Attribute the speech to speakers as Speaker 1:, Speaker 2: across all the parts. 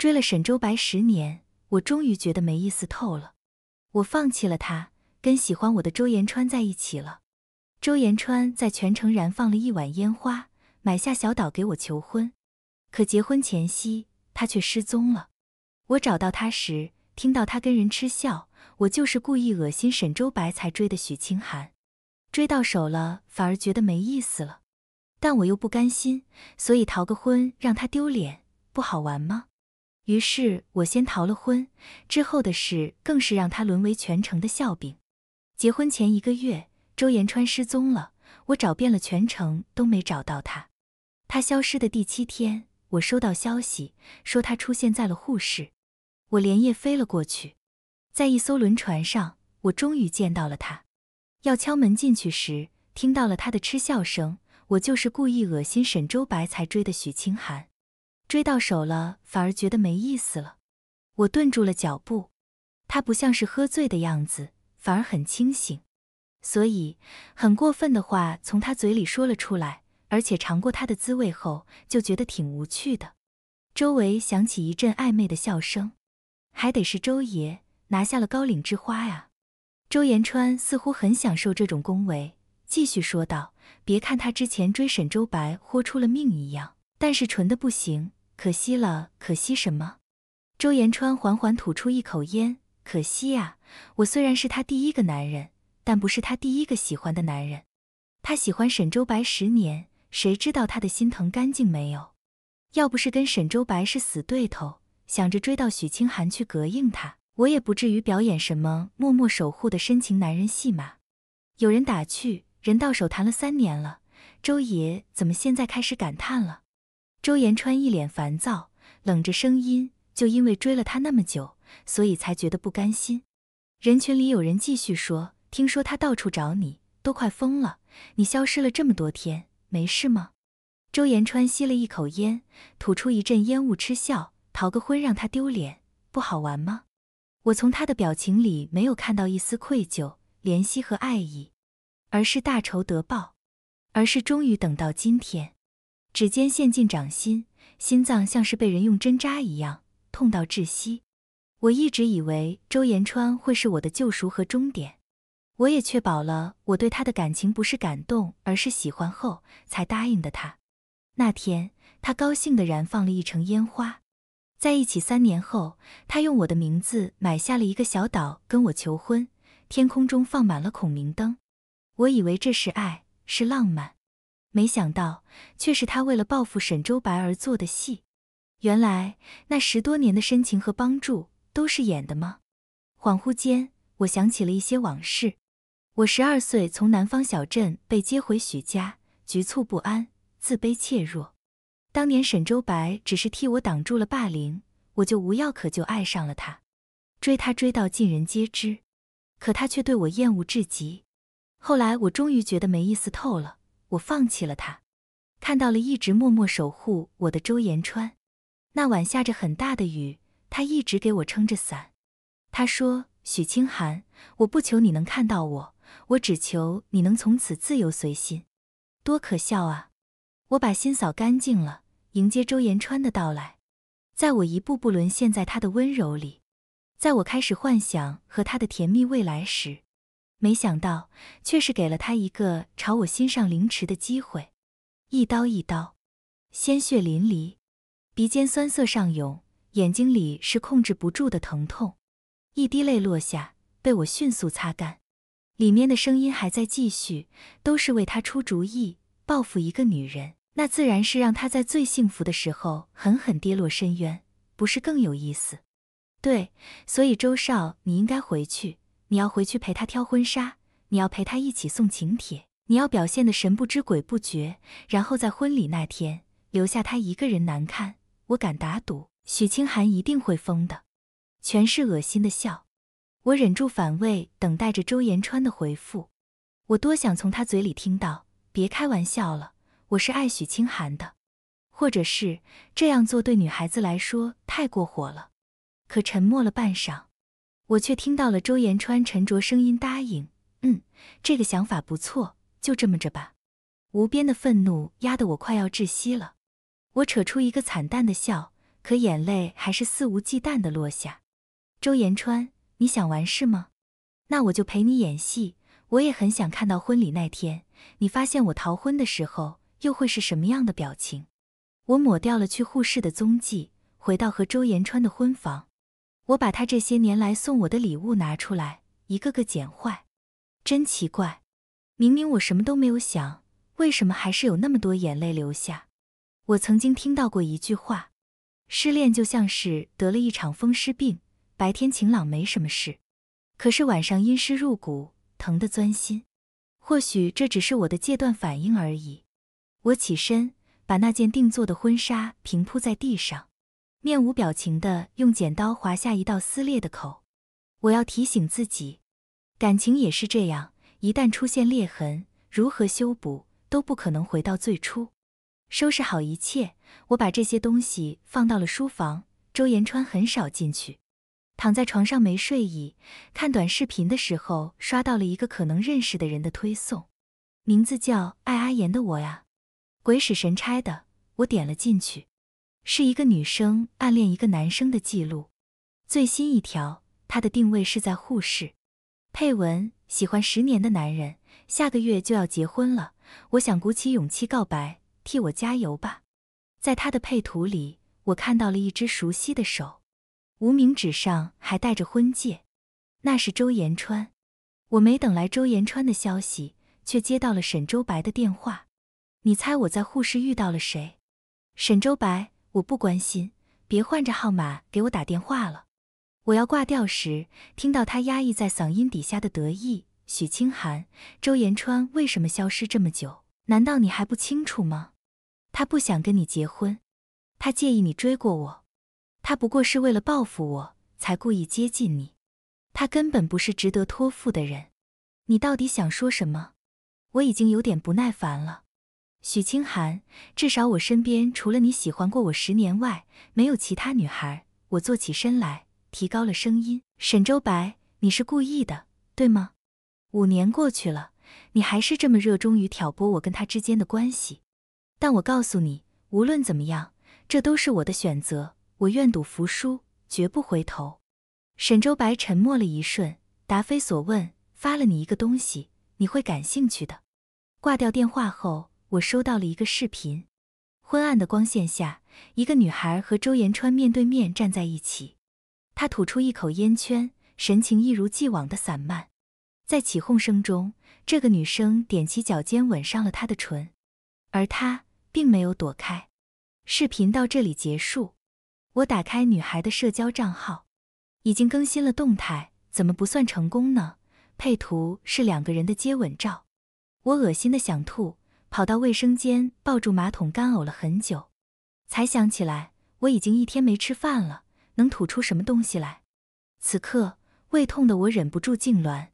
Speaker 1: 追了沈周白十年，我终于觉得没意思透了。我放弃了他，跟喜欢我的周延川在一起了。周延川在全城燃放了一晚烟花，买下小岛给我求婚。可结婚前夕，他却失踪了。我找到他时，听到他跟人嗤笑：“我就是故意恶心沈周白才追的。”许清寒，追到手了反而觉得没意思了。但我又不甘心，所以逃个婚让他丢脸，不好玩吗？于是我先逃了婚，之后的事更是让他沦为全城的笑柄。结婚前一个月，周延川失踪了，我找遍了全城都没找到他。他消失的第七天，我收到消息说他出现在了沪市，我连夜飞了过去。在一艘轮船上，我终于见到了他。要敲门进去时，听到了他的嗤笑声。我就是故意恶心沈周白才追的许清寒。追到手了，反而觉得没意思了。我顿住了脚步，他不像是喝醉的样子，反而很清醒，所以很过分的话从他嘴里说了出来，而且尝过他的滋味后，就觉得挺无趣的。周围响起一阵暧昧的笑声，还得是周爷拿下了高岭之花呀。周延川似乎很享受这种恭维，继续说道：“别看他之前追沈周白豁出了命一样，但是纯的不行。”可惜了，可惜什么？周延川缓缓吐出一口烟，可惜呀，我虽然是他第一个男人，但不是他第一个喜欢的男人。他喜欢沈周白十年，谁知道他的心疼干净没有？要不是跟沈周白是死对头，想着追到许清寒去膈应他，我也不至于表演什么默默守护的深情男人戏码。有人打趣，人到手谈了三年了，周爷怎么现在开始感叹了？周延川一脸烦躁，冷着声音，就因为追了他那么久，所以才觉得不甘心。人群里有人继续说：“听说他到处找你，都快疯了。你消失了这么多天，没事吗？”周延川吸了一口烟，吐出一阵烟雾，嗤笑：“逃个婚让他丢脸，不好玩吗？”我从他的表情里没有看到一丝愧疚、怜惜和爱意，而是大仇得报，而是终于等到今天。指尖陷进掌心，心脏像是被人用针扎一样，痛到窒息。我一直以为周延川会是我的救赎和终点，我也确保了我对他的感情不是感动，而是喜欢后才答应的他。那天，他高兴地燃放了一城烟花。在一起三年后，他用我的名字买下了一个小岛，跟我求婚。天空中放满了孔明灯，我以为这是爱，是浪漫。没想到，却是他为了报复沈周白而做的戏。原来那十多年的深情和帮助都是演的吗？恍惚间，我想起了一些往事。我十二岁从南方小镇被接回许家，局促不安，自卑怯弱。当年沈周白只是替我挡住了霸凌，我就无药可救爱上了他，追他追到尽人皆知，可他却对我厌恶至极。后来我终于觉得没意思透了。我放弃了他，看到了一直默默守护我的周延川。那晚下着很大的雨，他一直给我撑着伞。他说：“许清寒，我不求你能看到我，我只求你能从此自由随心。”多可笑啊！我把心扫干净了，迎接周延川的到来。在我一步步沦陷在他的温柔里，在我开始幻想和他的甜蜜未来时。没想到，却是给了他一个朝我心上凌迟的机会。一刀一刀，鲜血淋漓，鼻尖酸涩上涌，眼睛里是控制不住的疼痛。一滴泪落下，被我迅速擦干。里面的声音还在继续，都是为他出主意，报复一个女人，那自然是让他在最幸福的时候狠狠跌落深渊，不是更有意思？对，所以周少，你应该回去。你要回去陪他挑婚纱，你要陪他一起送请帖，你要表现得神不知鬼不觉，然后在婚礼那天留下他一个人难堪。我敢打赌，许清寒一定会疯的。全是恶心的笑，我忍住反胃，等待着周延川的回复。我多想从他嘴里听到“别开玩笑了，我是爱许清寒的”，或者是这样做对女孩子来说太过火了。可沉默了半晌。我却听到了周延川沉着声音答应：“嗯，这个想法不错，就这么着吧。”无边的愤怒压得我快要窒息了。我扯出一个惨淡的笑，可眼泪还是肆无忌惮地落下。周延川，你想完事吗？那我就陪你演戏。我也很想看到婚礼那天，你发现我逃婚的时候，又会是什么样的表情。我抹掉了去护士的踪迹，回到和周延川的婚房。我把他这些年来送我的礼物拿出来，一个个捡坏。真奇怪，明明我什么都没有想，为什么还是有那么多眼泪流下？我曾经听到过一句话：失恋就像是得了一场风湿病，白天晴朗没什么事，可是晚上阴湿入骨，疼得钻心。或许这只是我的戒断反应而已。我起身，把那件定做的婚纱平铺在地上。面无表情的用剪刀划下一道撕裂的口。我要提醒自己，感情也是这样，一旦出现裂痕，如何修补都不可能回到最初。收拾好一切，我把这些东西放到了书房。周延川很少进去。躺在床上没睡意，看短视频的时候刷到了一个可能认识的人的推送，名字叫“爱阿言的我呀”。鬼使神差的，我点了进去。是一个女生暗恋一个男生的记录，最新一条，她的定位是在护士。配文：喜欢十年的男人，下个月就要结婚了，我想鼓起勇气告白，替我加油吧。在她的配图里，我看到了一只熟悉的手，无名指上还戴着婚戒，那是周延川。我没等来周延川的消息，却接到了沈周白的电话。你猜我在护士遇到了谁？沈周白。我不关心，别换着号码给我打电话了。我要挂掉时，听到他压抑在嗓音底下的得意。许清寒，周延川为什么消失这么久？难道你还不清楚吗？他不想跟你结婚，他介意你追过我，他不过是为了报复我才故意接近你，他根本不是值得托付的人。你到底想说什么？我已经有点不耐烦了。许清寒，至少我身边除了你喜欢过我十年外，没有其他女孩。我坐起身来，提高了声音：“沈周白，你是故意的，对吗？五年过去了，你还是这么热衷于挑拨我跟他之间的关系。但我告诉你，无论怎么样，这都是我的选择，我愿赌服输，绝不回头。”沈周白沉默了一瞬，答非所问：“发了你一个东西，你会感兴趣的。”挂掉电话后。我收到了一个视频，昏暗的光线下，一个女孩和周延川面对面站在一起，她吐出一口烟圈，神情一如既往的散漫。在起哄声中，这个女生踮起脚尖吻上了他的唇，而他并没有躲开。视频到这里结束，我打开女孩的社交账号，已经更新了动态，怎么不算成功呢？配图是两个人的接吻照，我恶心的想吐。跑到卫生间，抱住马桶干呕了很久，才想起来我已经一天没吃饭了，能吐出什么东西来？此刻胃痛的我忍不住痉挛，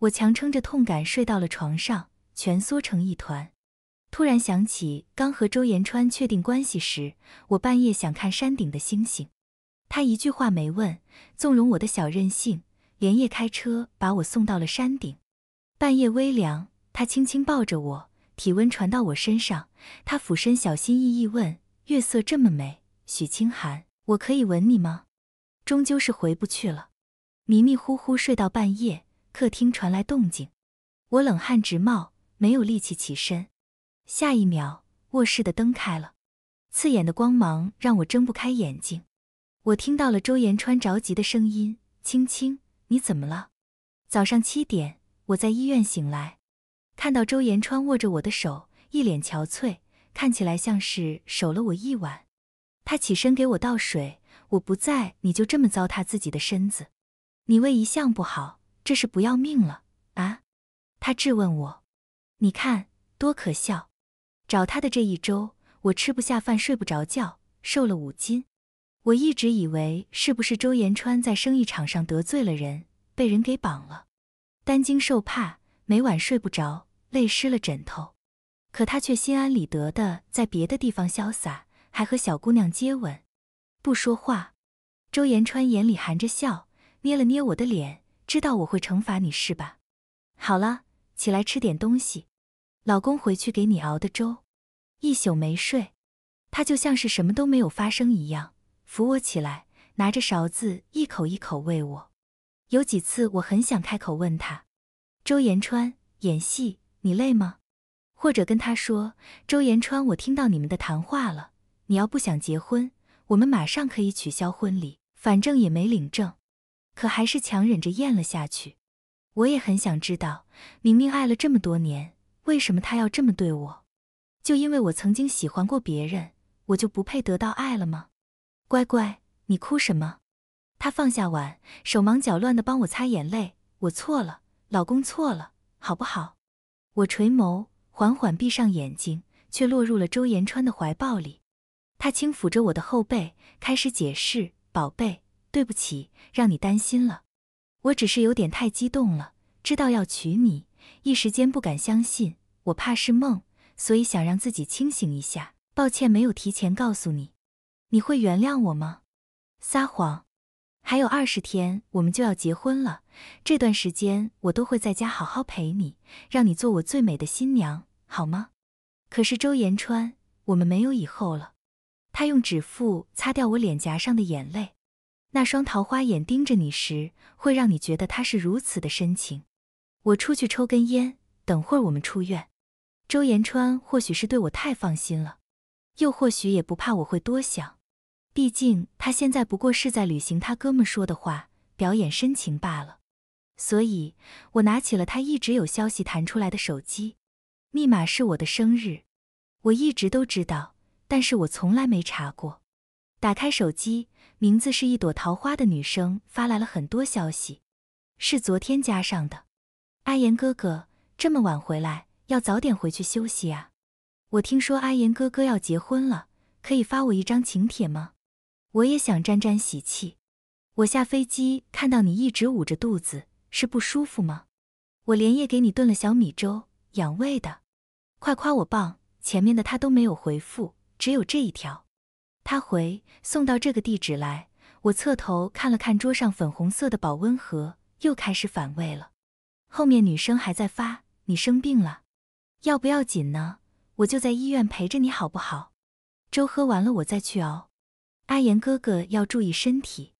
Speaker 1: 我强撑着痛感睡到了床上，蜷缩成一团。突然想起刚和周延川确定关系时，我半夜想看山顶的星星，他一句话没问，纵容我的小任性，连夜开车把我送到了山顶。半夜微凉，他轻轻抱着我。体温传到我身上，他俯身小心翼翼问：“月色这么美，许清寒，我可以吻你吗？”终究是回不去了。迷迷糊糊睡到半夜，客厅传来动静，我冷汗直冒，没有力气起身。下一秒，卧室的灯开了，刺眼的光芒让我睁不开眼睛。我听到了周延川着急的声音：“青青，你怎么了？”早上七点，我在医院醒来。看到周延川握着我的手，一脸憔悴，看起来像是守了我一晚。他起身给我倒水，我不在，你就这么糟蹋自己的身子。你胃一向不好，这是不要命了啊！他质问我。你看多可笑！找他的这一周，我吃不下饭，睡不着觉，瘦了五斤。我一直以为是不是周延川在生意场上得罪了人，被人给绑了，担惊受怕，每晚睡不着。泪湿了枕头，可他却心安理得的在别的地方潇洒，还和小姑娘接吻，不说话。周延川眼里含着笑，捏了捏我的脸，知道我会惩罚你是吧？好了，起来吃点东西，老公回去给你熬的粥。一宿没睡，他就像是什么都没有发生一样，扶我起来，拿着勺子一口一口喂我。有几次，我很想开口问他，周延川演戏。你累吗？或者跟他说，周延川，我听到你们的谈话了。你要不想结婚，我们马上可以取消婚礼，反正也没领证。可还是强忍着咽了下去。我也很想知道，明明爱了这么多年，为什么他要这么对我？就因为我曾经喜欢过别人，我就不配得到爱了吗？乖乖，你哭什么？他放下碗，手忙脚乱的帮我擦眼泪。我错了，老公错了，好不好？我垂眸，缓缓闭上眼睛，却落入了周延川的怀抱里。他轻抚着我的后背，开始解释：“宝贝，对不起，让你担心了。我只是有点太激动了，知道要娶你，一时间不敢相信，我怕是梦，所以想让自己清醒一下。抱歉，没有提前告诉你，你会原谅我吗？”撒谎。还有二十天，我们就要结婚了。这段时间我都会在家好好陪你，让你做我最美的新娘，好吗？可是周延川，我们没有以后了。他用指腹擦掉我脸颊上的眼泪，那双桃花眼盯着你时，会让你觉得他是如此的深情。我出去抽根烟，等会儿我们出院。周延川或许是对我太放心了，又或许也不怕我会多想。毕竟他现在不过是在履行他哥们说的话，表演深情罢了。所以，我拿起了他一直有消息弹出来的手机，密码是我的生日，我一直都知道，但是我从来没查过。打开手机，名字是一朵桃花的女生发来了很多消息，是昨天加上的。阿言哥哥这么晚回来，要早点回去休息啊。我听说阿言哥哥要结婚了，可以发我一张请帖吗？我也想沾沾喜气。我下飞机看到你一直捂着肚子，是不舒服吗？我连夜给你炖了小米粥，养胃的。快夸我棒！前面的他都没有回复，只有这一条。他回送到这个地址来。我侧头看了看桌上粉红色的保温盒，又开始反胃了。后面女生还在发，你生病了，要不要紧呢？我就在医院陪着你好不好？粥喝完了我再去熬。阿言哥哥要注意身体，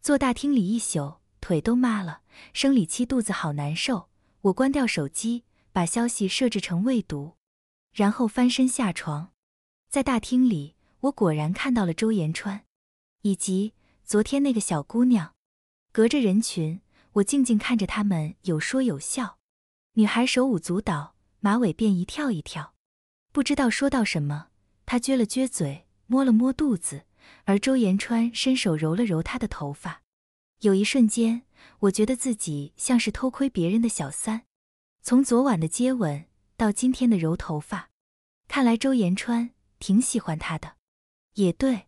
Speaker 1: 坐大厅里一宿，腿都麻了。生理期肚子好难受。我关掉手机，把消息设置成未读，然后翻身下床。在大厅里，我果然看到了周延川，以及昨天那个小姑娘。隔着人群，我静静看着他们有说有笑。女孩手舞足蹈，马尾辫一跳一跳。不知道说到什么，她撅了撅嘴，摸了摸肚子。而周延川伸手揉了揉她的头发，有一瞬间，我觉得自己像是偷窥别人的小三。从昨晚的接吻到今天的揉头发，看来周延川挺喜欢他的。也对，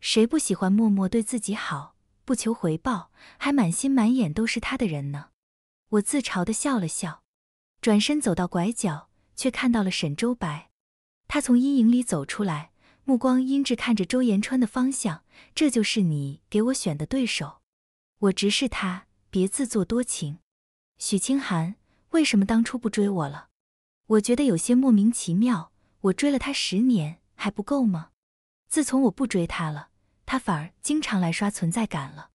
Speaker 1: 谁不喜欢默默对自己好，不求回报，还满心满眼都是他的人呢？我自嘲地笑了笑，转身走到拐角，却看到了沈周白。他从阴影里走出来。目光阴鸷看着周延川的方向，这就是你给我选的对手。我直视他，别自作多情。许清寒，为什么当初不追我了？我觉得有些莫名其妙。我追了他十年，还不够吗？自从我不追他了，他反而经常来刷存在感了。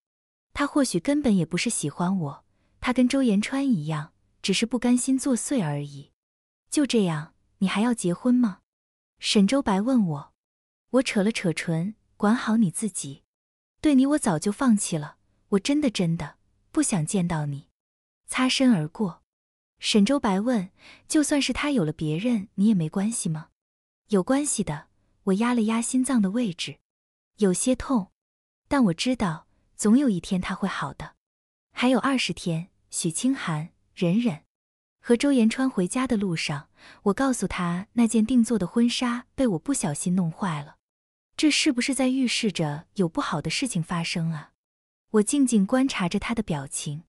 Speaker 1: 他或许根本也不是喜欢我，他跟周延川一样，只是不甘心作祟而已。就这样，你还要结婚吗？沈周白问我。我扯了扯唇，管好你自己。对你，我早就放弃了。我真的真的不想见到你，擦身而过。沈周白问：“就算是他有了别人，你也没关系吗？”有关系的。我压了压心脏的位置，有些痛，但我知道总有一天他会好的。还有二十天，许清寒，忍忍。和周延川回家的路上，我告诉他那件定做的婚纱被我不小心弄坏了。这是不是在预示着有不好的事情发生啊？我静静观察着他的表情，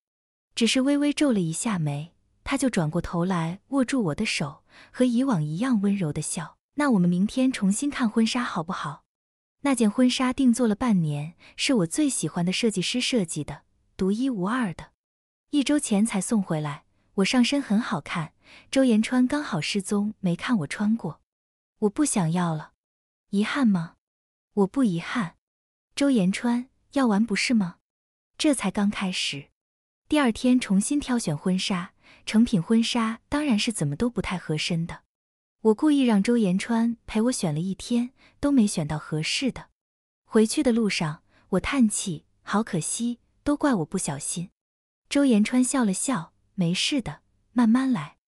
Speaker 1: 只是微微皱了一下眉，他就转过头来，握住我的手，和以往一样温柔的笑。那我们明天重新看婚纱好不好？那件婚纱定做了半年，是我最喜欢的设计师设计的，独一无二的，一周前才送回来。我上身很好看，周延川刚好失踪，没看我穿过。我不想要了，遗憾吗？我不遗憾，周延川要完不是吗？这才刚开始。第二天重新挑选婚纱，成品婚纱当然是怎么都不太合身的。我故意让周延川陪我选了一天，都没选到合适的。回去的路上，我叹气，好可惜，都怪我不小心。周延川笑了笑，没事的，慢慢来。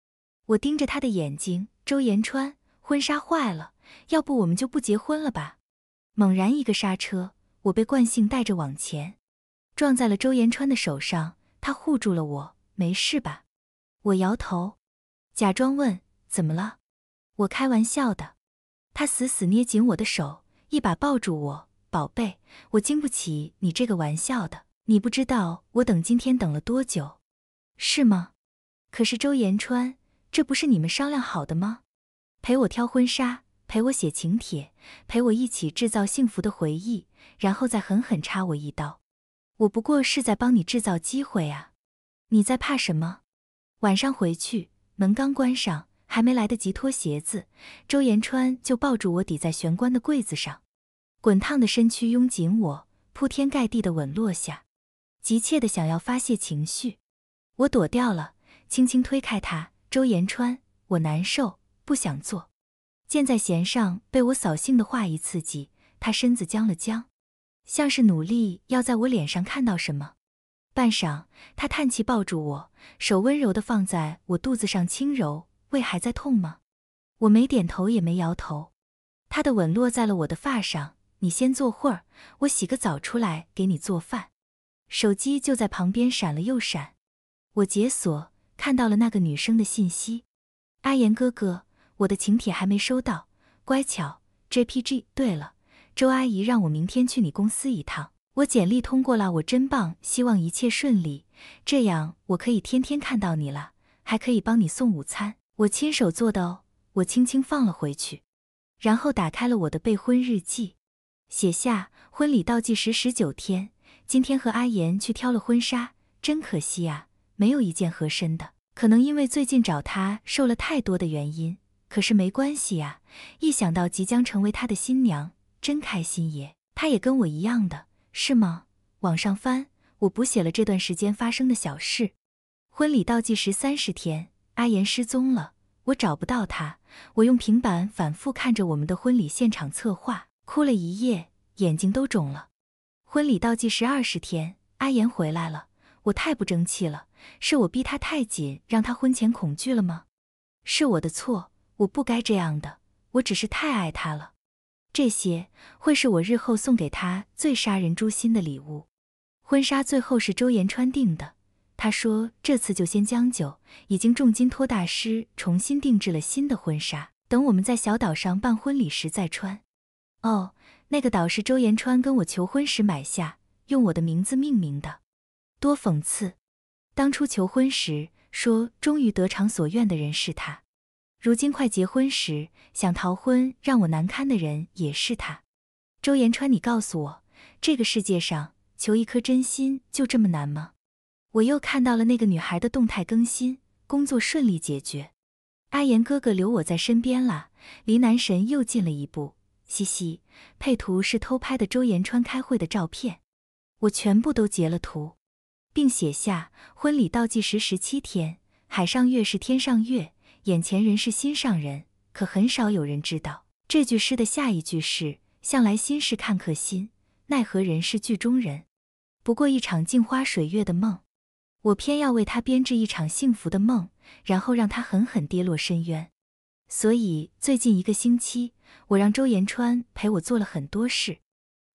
Speaker 1: 我盯着他的眼睛，周延川，婚纱坏了，要不我们就不结婚了吧？猛然一个刹车，我被惯性带着往前，撞在了周延川的手上。他护住了我，没事吧？我摇头，假装问怎么了。我开玩笑的。他死死捏紧我的手，一把抱住我，宝贝，我经不起你这个玩笑的。你不知道我等今天等了多久，是吗？可是周延川，这不是你们商量好的吗？陪我挑婚纱。陪我写请帖，陪我一起制造幸福的回忆，然后再狠狠插我一刀。我不过是在帮你制造机会啊，你在怕什么？晚上回去，门刚关上，还没来得及脱鞋子，周延川就抱住我，抵在玄关的柜子上，滚烫的身躯拥紧我，铺天盖地的吻落下，急切的想要发泄情绪。我躲掉了，轻轻推开他。周延川，我难受，不想做。箭在弦上，被我扫兴的话一刺激，他身子僵了僵，像是努力要在我脸上看到什么。半晌，他叹气，抱住我，手温柔地放在我肚子上，轻柔：“胃还在痛吗？”我没点头，也没摇头。他的吻落在了我的发上：“你先坐会儿，我洗个澡出来给你做饭。”手机就在旁边闪了又闪，我解锁，看到了那个女生的信息：“阿言哥哥。”我的请帖还没收到，乖巧。JPG。对了，周阿姨让我明天去你公司一趟。我简历通过了，我真棒，希望一切顺利。这样我可以天天看到你了，还可以帮你送午餐，我亲手做的哦。我轻轻放了回去，然后打开了我的备婚日记，写下婚礼倒计时十九天。今天和阿言去挑了婚纱，真可惜啊，没有一件合身的。可能因为最近找他瘦了太多的原因。可是没关系呀，一想到即将成为他的新娘，真开心耶！他也跟我一样的，是吗？往上翻，我补写了这段时间发生的小事。婚礼倒计时三十天，阿言失踪了，我找不到他。我用平板反复看着我们的婚礼现场策划，哭了一夜，眼睛都肿了。婚礼倒计时二十天，阿言回来了，我太不争气了，是我逼他太紧，让他婚前恐惧了吗？是我的错。我不该这样的，我只是太爱他了。这些会是我日后送给他最杀人诛心的礼物。婚纱最后是周延川定的，他说这次就先将就，已经重金托大师重新定制了新的婚纱，等我们在小岛上办婚礼时再穿。哦，那个岛是周延川跟我求婚时买下，用我的名字命名的，多讽刺！当初求婚时说终于得偿所愿的人是他。如今快结婚时想逃婚让我难堪的人也是他，周延川，你告诉我，这个世界上求一颗真心就这么难吗？我又看到了那个女孩的动态更新，工作顺利解决，阿言哥哥留我在身边了，离男神又近了一步，嘻嘻。配图是偷拍的周延川开会的照片，我全部都截了图，并写下婚礼倒计时十七天，海上月是天上月。眼前人是心上人，可很少有人知道这句诗的下一句是“向来心事看客心，奈何人是剧中人”。不过一场镜花水月的梦，我偏要为他编织一场幸福的梦，然后让他狠狠跌落深渊。所以最近一个星期，我让周延川陪我做了很多事。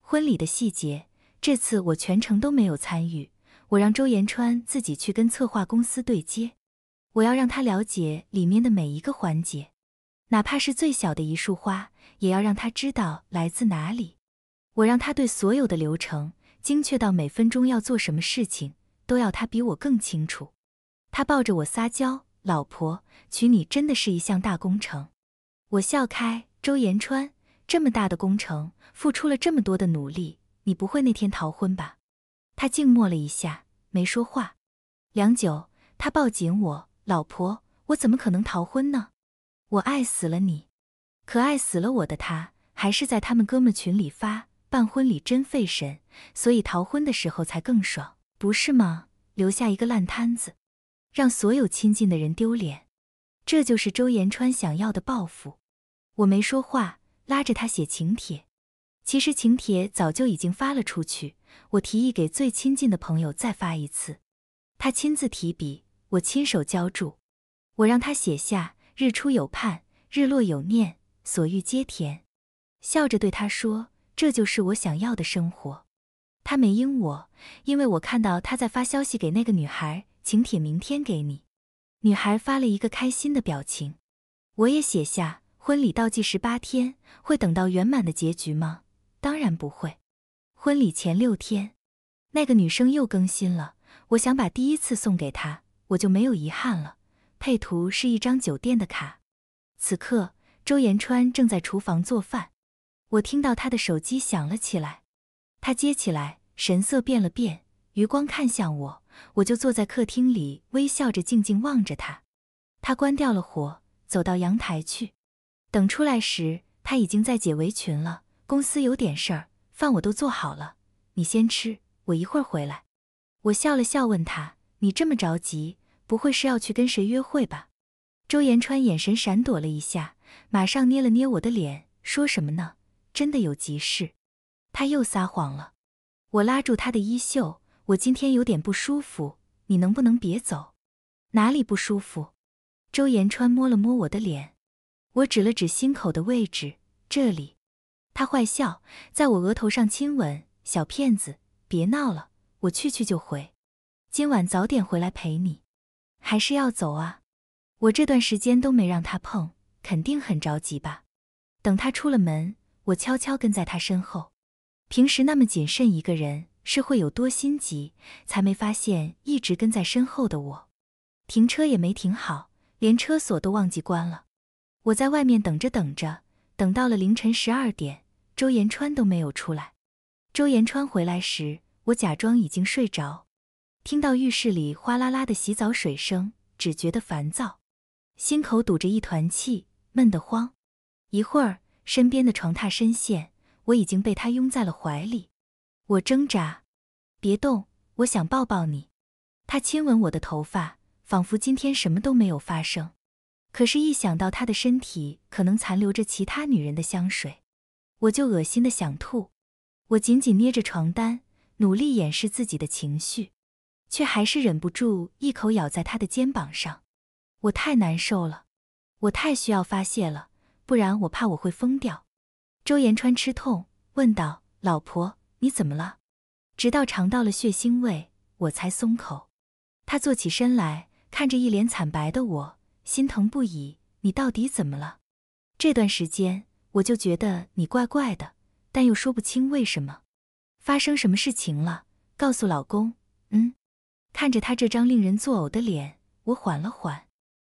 Speaker 1: 婚礼的细节，这次我全程都没有参与，我让周延川自己去跟策划公司对接。我要让他了解里面的每一个环节，哪怕是最小的一束花，也要让他知道来自哪里。我让他对所有的流程精确到每分钟要做什么事情，都要他比我更清楚。他抱着我撒娇：“老婆，娶你真的是一项大工程。”我笑开：“周延川，这么大的工程，付出了这么多的努力，你不会那天逃婚吧？”他静默了一下，没说话。良久，他抱紧我。老婆，我怎么可能逃婚呢？我爱死了你，可爱死了我的他，还是在他们哥们群里发办婚礼真费神，所以逃婚的时候才更爽，不是吗？留下一个烂摊子，让所有亲近的人丢脸，这就是周延川想要的报复。我没说话，拉着他写请帖。其实请帖早就已经发了出去，我提议给最亲近的朋友再发一次，他亲自提笔。我亲手浇筑，我让他写下“日出有盼，日落有念，所欲皆甜”，笑着对他说：“这就是我想要的生活。”他没应我，因为我看到他在发消息给那个女孩：“请帖明天给你。”女孩发了一个开心的表情。我也写下：“婚礼倒计时八天，会等到圆满的结局吗？”当然不会。婚礼前六天，那个女生又更新了：“我想把第一次送给她。”我就没有遗憾了。配图是一张酒店的卡。此刻，周延川正在厨房做饭，我听到他的手机响了起来，他接起来，神色变了变，余光看向我。我就坐在客厅里，微笑着静静望着他。他关掉了火，走到阳台去。等出来时，他已经在解围裙了。公司有点事儿，饭我都做好了，你先吃，我一会儿回来。我笑了笑，问他：“你这么着急？”不会是要去跟谁约会吧？周延川眼神闪躲了一下，马上捏了捏我的脸，说什么呢？真的有急事？他又撒谎了。我拉住他的衣袖，我今天有点不舒服，你能不能别走？哪里不舒服？周延川摸了摸我的脸，我指了指心口的位置，这里。他坏笑，在我额头上亲吻，小骗子，别闹了，我去去就回，今晚早点回来陪你。还是要走啊！我这段时间都没让他碰，肯定很着急吧？等他出了门，我悄悄跟在他身后。平时那么谨慎一个人，是会有多心急，才没发现一直跟在身后的我？停车也没停好，连车锁都忘记关了。我在外面等着等着，等到了凌晨十二点，周延川都没有出来。周延川回来时，我假装已经睡着。听到浴室里哗啦啦的洗澡水声，只觉得烦躁，心口堵着一团气，闷得慌。一会儿，身边的床榻深陷，我已经被他拥在了怀里。我挣扎，别动，我想抱抱你。他亲吻我的头发，仿佛今天什么都没有发生。可是，一想到他的身体可能残留着其他女人的香水，我就恶心的想吐。我紧紧捏着床单，努力掩饰自己的情绪。却还是忍不住一口咬在他的肩膀上，我太难受了，我太需要发泄了，不然我怕我会疯掉。周延川吃痛问道：“老婆，你怎么了？”直到尝到了血腥味，我才松口。他坐起身来，看着一脸惨白的我，心疼不已：“你到底怎么了？这段时间我就觉得你怪怪的，但又说不清为什么。发生什么事情了？告诉老公。”嗯。看着他这张令人作呕的脸，我缓了缓，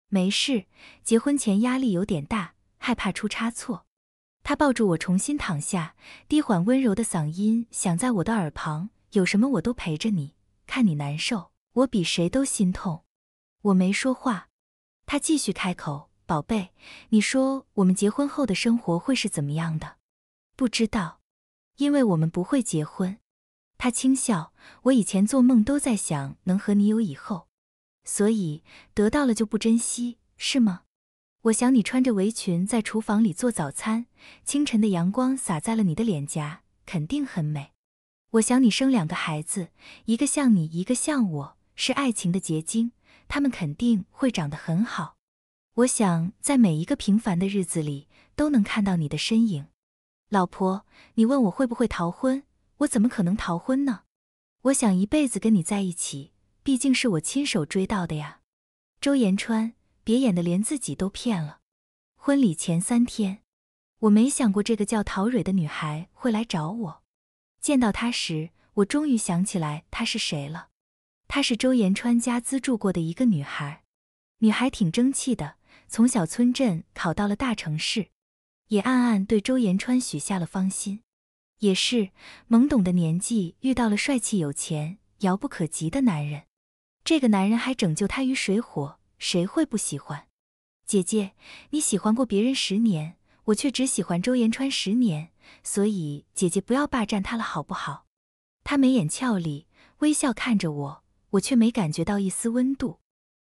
Speaker 1: 没事，结婚前压力有点大，害怕出差错。他抱住我，重新躺下，低缓温柔的嗓音响在我的耳旁：“有什么我都陪着你，看你难受，我比谁都心痛。”我没说话，他继续开口：“宝贝，你说我们结婚后的生活会是怎么样的？不知道，因为我们不会结婚。”他轻笑，我以前做梦都在想能和你有以后，所以得到了就不珍惜，是吗？我想你穿着围裙在厨房里做早餐，清晨的阳光洒在了你的脸颊，肯定很美。我想你生两个孩子，一个像你，一个像我，是爱情的结晶，他们肯定会长得很好。我想在每一个平凡的日子里都能看到你的身影，老婆，你问我会不会逃婚？我怎么可能逃婚呢？我想一辈子跟你在一起，毕竟是我亲手追到的呀。周延川，别演的连自己都骗了。婚礼前三天，我没想过这个叫陶蕊的女孩会来找我。见到她时，我终于想起来她是谁了。她是周延川家资助过的一个女孩，女孩挺争气的，从小村镇考到了大城市，也暗暗对周延川许下了芳心。也是懵懂的年纪遇到了帅气有钱遥不可及的男人，这个男人还拯救他于水火，谁会不喜欢？姐姐，你喜欢过别人十年，我却只喜欢周延川十年，所以姐姐不要霸占他了，好不好？他眉眼俏丽，微笑看着我，我却没感觉到一丝温度。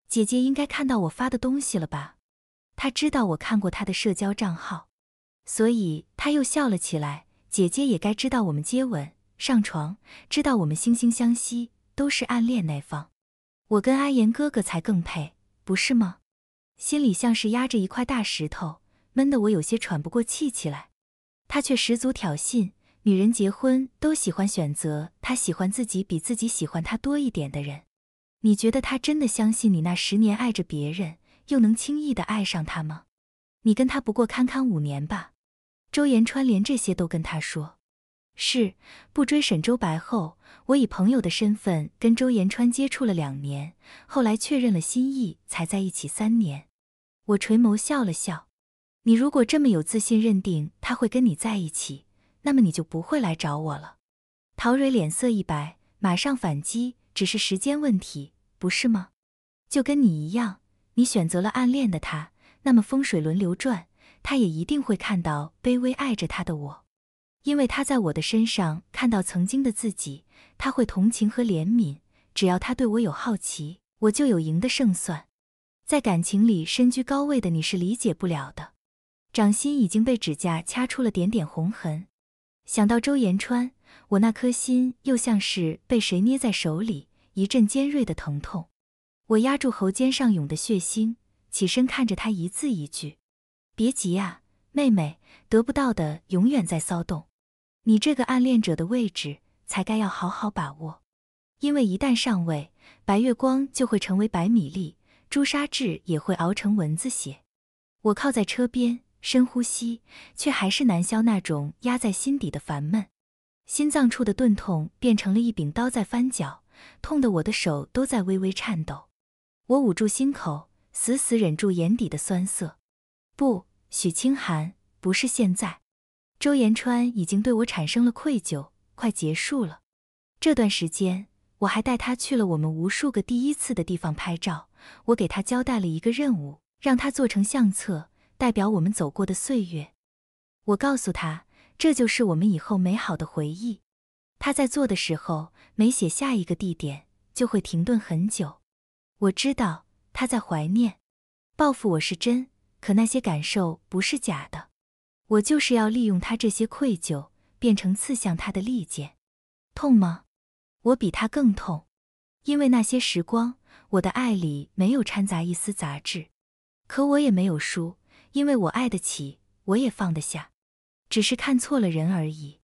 Speaker 1: 姐姐应该看到我发的东西了吧？他知道我看过他的社交账号，所以他又笑了起来。姐姐也该知道我们接吻、上床，知道我们惺惺相惜，都是暗恋那方。我跟阿言哥哥才更配，不是吗？心里像是压着一块大石头，闷得我有些喘不过气起来。他却十足挑衅。女人结婚都喜欢选择她喜欢自己比自己喜欢她多一点的人。你觉得他真的相信你那十年爱着别人，又能轻易的爱上他吗？你跟他不过堪堪五年吧。周延川连这些都跟他说，是不追沈周白后，我以朋友的身份跟周延川接触了两年，后来确认了心意才在一起三年。我垂眸笑了笑，你如果这么有自信认定他会跟你在一起，那么你就不会来找我了。陶蕊脸色一白，马上反击，只是时间问题，不是吗？就跟你一样，你选择了暗恋的他，那么风水轮流转。他也一定会看到卑微爱着他的我，因为他在我的身上看到曾经的自己，他会同情和怜悯。只要他对我有好奇，我就有赢的胜算。在感情里身居高位的你是理解不了的。掌心已经被指甲掐出了点点红痕，想到周延川，我那颗心又像是被谁捏在手里，一阵尖锐的疼痛。我压住喉间上涌的血腥，起身看着他，一字一句。别急啊，妹妹，得不到的永远在骚动。你这个暗恋者的位置才该要好好把握，因为一旦上位，白月光就会成为白米粒，朱砂痣也会熬成蚊子血。我靠在车边，深呼吸，却还是难消那种压在心底的烦闷。心脏处的钝痛变成了一柄刀在翻搅，痛得我的手都在微微颤抖。我捂住心口，死死忍住眼底的酸涩。不，许清寒不是现在。周延川已经对我产生了愧疚，快结束了。这段时间，我还带他去了我们无数个第一次的地方拍照。我给他交代了一个任务，让他做成相册，代表我们走过的岁月。我告诉他，这就是我们以后美好的回忆。他在做的时候，每写下一个地点，就会停顿很久。我知道他在怀念。报复我是真。可那些感受不是假的，我就是要利用他这些愧疚，变成刺向他的利剑，痛吗？我比他更痛，因为那些时光，我的爱里没有掺杂一丝杂质。可我也没有输，因为我爱得起，我也放得下，只是看错了人而已。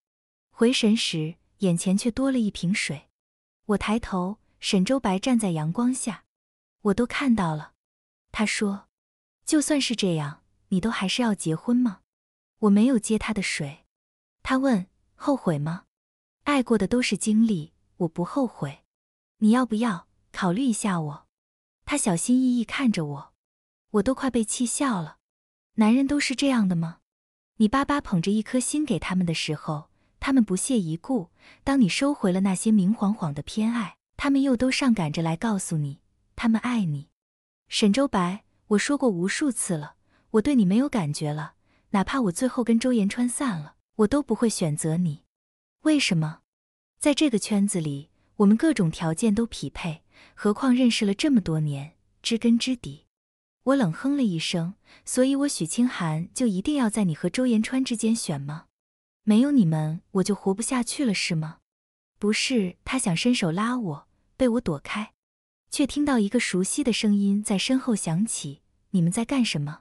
Speaker 1: 回神时，眼前却多了一瓶水。我抬头，沈周白站在阳光下，我都看到了。他说。就算是这样，你都还是要结婚吗？我没有接他的水，他问，后悔吗？爱过的都是经历，我不后悔。你要不要考虑一下我？他小心翼翼看着我，我都快被气笑了。男人都是这样的吗？你巴巴捧着一颗心给他们的时候，他们不屑一顾；当你收回了那些明晃晃的偏爱，他们又都上赶着来告诉你他们爱你。沈周白。我说过无数次了，我对你没有感觉了，哪怕我最后跟周延川散了，我都不会选择你。为什么？在这个圈子里，我们各种条件都匹配，何况认识了这么多年，知根知底。我冷哼了一声，所以我许清寒就一定要在你和周延川之间选吗？没有你们，我就活不下去了是吗？不是，他想伸手拉我，被我躲开。却听到一个熟悉的声音在身后响起：“你们在干什么？”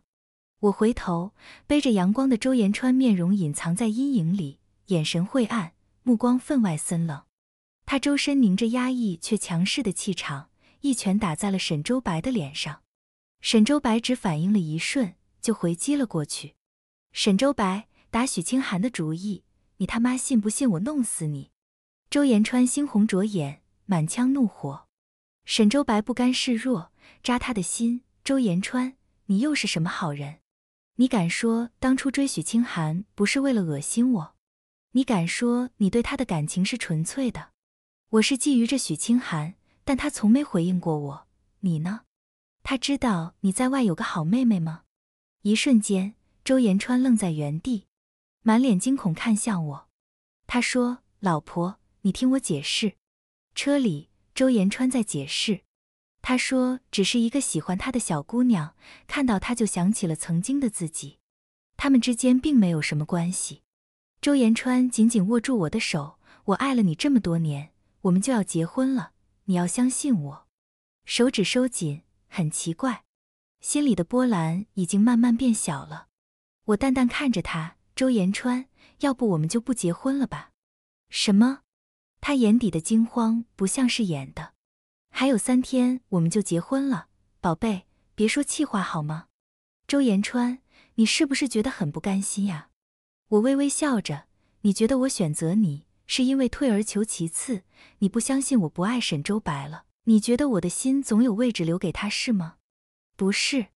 Speaker 1: 我回头，背着阳光的周延川面容隐藏在阴影里，眼神晦暗，目光分外森冷。他周身凝着压抑却强势的气场，一拳打在了沈周白的脸上。沈周白只反应了一瞬，就回击了过去。沈周白打许清寒的主意，你他妈信不信我弄死你？周延川猩红着眼，满腔怒火。沈周白不甘示弱，扎他的心。周延川，你又是什么好人？你敢说当初追许清寒不是为了恶心我？你敢说你对他的感情是纯粹的？我是觊觎着许清寒，但他从没回应过我。你呢？他知道你在外有个好妹妹吗？一瞬间，周延川愣在原地，满脸惊恐看向我。他说：“老婆，你听我解释。”车里。周延川在解释，他说只是一个喜欢他的小姑娘，看到他就想起了曾经的自己，他们之间并没有什么关系。周延川紧紧握住我的手，我爱了你这么多年，我们就要结婚了，你要相信我。手指收紧，很奇怪，心里的波澜已经慢慢变小了。我淡淡看着他，周延川，要不我们就不结婚了吧？什么？他眼底的惊慌不像是演的。还有三天我们就结婚了，宝贝，别说气话好吗？周延川，你是不是觉得很不甘心呀？我微微笑着，你觉得我选择你是因为退而求其次？你不相信我不爱沈周白了？你觉得我的心总有位置留给他是吗？不是，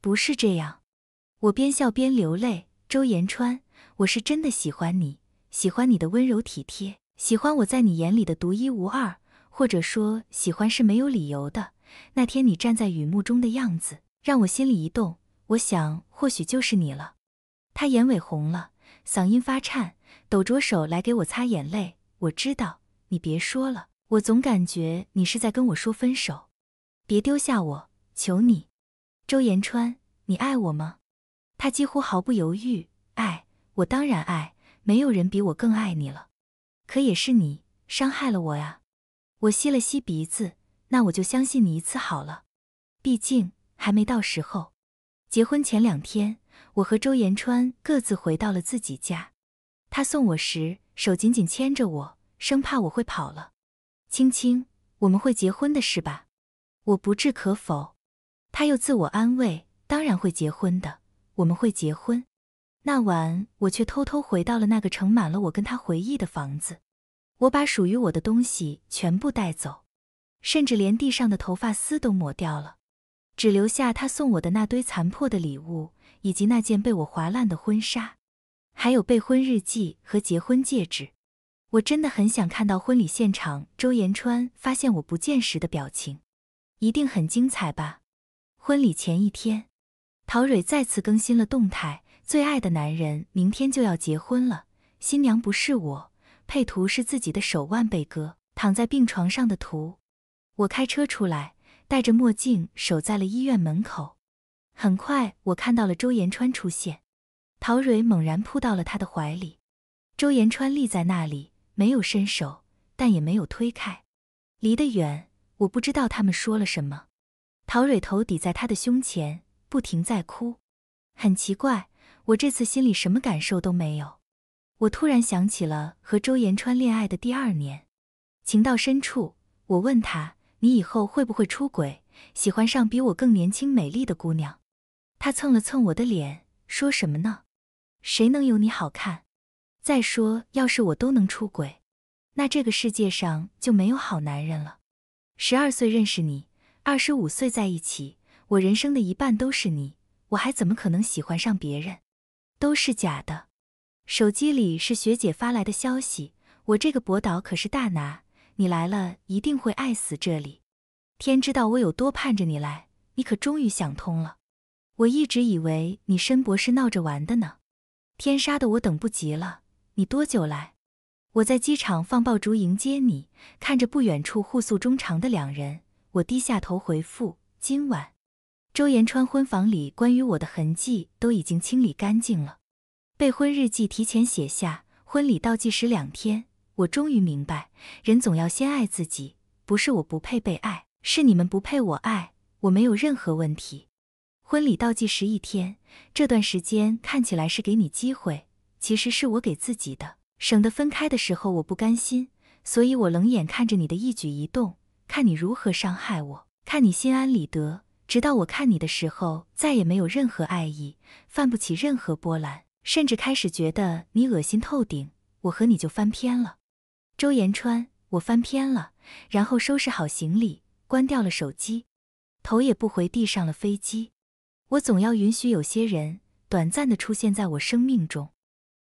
Speaker 1: 不是这样。我边笑边流泪。周延川，我是真的喜欢你，喜欢你的温柔体贴。喜欢我在你眼里的独一无二，或者说喜欢是没有理由的。那天你站在雨幕中的样子，让我心里一动。我想，或许就是你了。他眼尾红了，嗓音发颤，抖着手来给我擦眼泪。我知道，你别说了。我总感觉你是在跟我说分手，别丢下我，求你。周延川，你爱我吗？他几乎毫不犹豫，爱，我当然爱。没有人比我更爱你了。可也是你伤害了我呀，我吸了吸鼻子，那我就相信你一次好了，毕竟还没到时候。结婚前两天，我和周延川各自回到了自己家，他送我时手紧紧牵着我，生怕我会跑了。青青，我们会结婚的是吧？我不置可否，他又自我安慰，当然会结婚的，我们会结婚。那晚，我却偷偷回到了那个盛满了我跟他回忆的房子。我把属于我的东西全部带走，甚至连地上的头发丝都抹掉了，只留下他送我的那堆残破的礼物，以及那件被我划烂的婚纱，还有备婚日记和结婚戒指。我真的很想看到婚礼现场，周延川发现我不见时的表情，一定很精彩吧？婚礼前一天，陶蕊再次更新了动态。最爱的男人明天就要结婚了，新娘不是我。配图是自己的手腕被割，躺在病床上的图。我开车出来，戴着墨镜，守在了医院门口。很快，我看到了周延川出现，陶蕊猛然扑到了他的怀里。周延川立在那里，没有伸手，但也没有推开。离得远，我不知道他们说了什么。陶蕊头抵在他的胸前，不停在哭。很奇怪。我这次心里什么感受都没有，我突然想起了和周延川恋爱的第二年，情到深处，我问他：“你以后会不会出轨，喜欢上比我更年轻美丽的姑娘？”他蹭了蹭我的脸，说什么呢？谁能有你好看？再说，要是我都能出轨，那这个世界上就没有好男人了。十二岁认识你，二十五岁在一起，我人生的一半都是你，我还怎么可能喜欢上别人？都是假的，手机里是学姐发来的消息。我这个博导可是大拿，你来了一定会爱死这里。天知道我有多盼着你来，你可终于想通了。我一直以为你申博士闹着玩的呢，天杀的我等不及了。你多久来？我在机场放爆竹迎接你。看着不远处互诉衷肠的两人，我低下头回复：今晚。周延川婚房里关于我的痕迹都已经清理干净了。备婚日记提前写下，婚礼倒计时两天，我终于明白，人总要先爱自己，不是我不配被爱，是你们不配我爱，我没有任何问题。婚礼倒计时一天，这段时间看起来是给你机会，其实是我给自己的，省得分开的时候我不甘心，所以我冷眼看着你的一举一动，看你如何伤害我，看你心安理得。直到我看你的时候，再也没有任何爱意，泛不起任何波澜，甚至开始觉得你恶心透顶。我和你就翻篇了。周延川，我翻篇了。然后收拾好行李，关掉了手机，头也不回地上了飞机。我总要允许有些人短暂的出现在我生命中。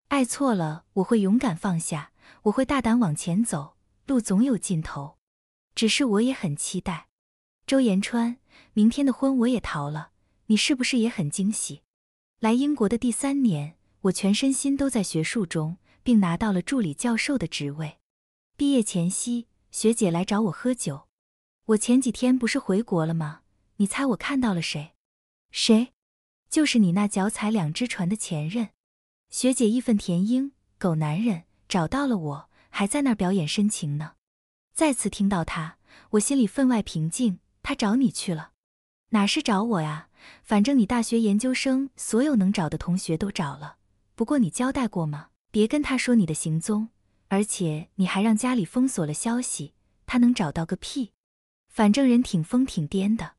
Speaker 1: 爱错了，我会勇敢放下，我会大胆往前走，路总有尽头。只是我也很期待，周延川。明天的婚我也逃了，你是不是也很惊喜？来英国的第三年，我全身心都在学术中，并拿到了助理教授的职位。毕业前夕，学姐来找我喝酒。我前几天不是回国了吗？你猜我看到了谁？谁？就是你那脚踩两只船的前任。学姐义愤填膺：“狗男人，找到了我，还在那儿表演深情呢。”再次听到他，我心里分外平静。他找你去了，哪是找我呀？反正你大学研究生所有能找的同学都找了。不过你交代过吗？别跟他说你的行踪，而且你还让家里封锁了消息，他能找到个屁。反正人挺疯挺癫的。